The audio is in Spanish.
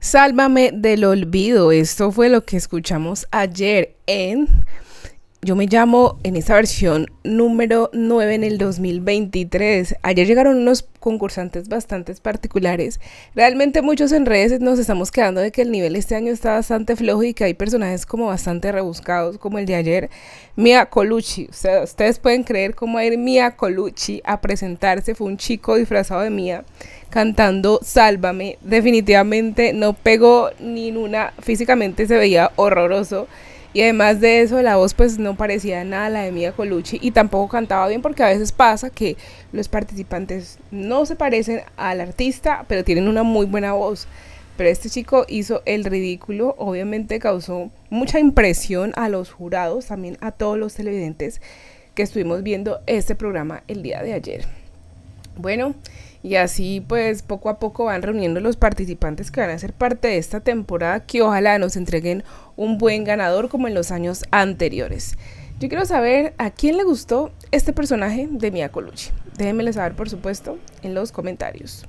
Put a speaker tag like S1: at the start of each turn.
S1: Sálvame del olvido. Esto fue lo que escuchamos ayer en yo me llamo en esa versión número 9 en el 2023. Ayer llegaron unos concursantes bastante particulares. Realmente muchos en redes nos estamos quedando de que el nivel este año está bastante flojo y que hay personajes como bastante rebuscados, como el de ayer. Mia Colucci. O sea, ustedes pueden creer cómo ir Mia Colucci a presentarse. Fue un chico disfrazado de Mia cantando Sálvame. Definitivamente no pegó ni una. Físicamente se veía horroroso. Y además de eso, la voz pues no parecía nada a la de Mia Colucci y tampoco cantaba bien porque a veces pasa que los participantes no se parecen al artista, pero tienen una muy buena voz. Pero este chico hizo el ridículo, obviamente causó mucha impresión a los jurados, también a todos los televidentes que estuvimos viendo este programa el día de ayer. Bueno, y así pues poco a poco van reuniendo los participantes que van a ser parte de esta temporada que ojalá nos entreguen un buen ganador como en los años anteriores. Yo quiero saber a quién le gustó este personaje de Mia Colucci. Déjenmelo saber por supuesto en los comentarios.